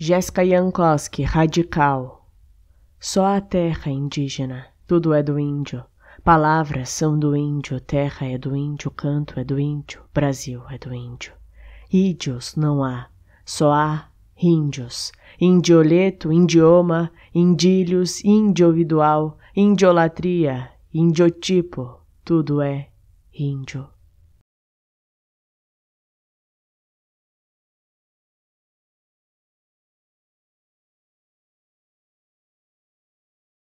Jéssica Jankowski, radical. Só a terra indígena, tudo é do índio. Palavras são do índio, terra é do índio, canto é do índio, Brasil é do índio. Ídios não há, só há índios. Indioleto, Idioma. indílios, individual, indiolatria, indiotipo, tudo é índio.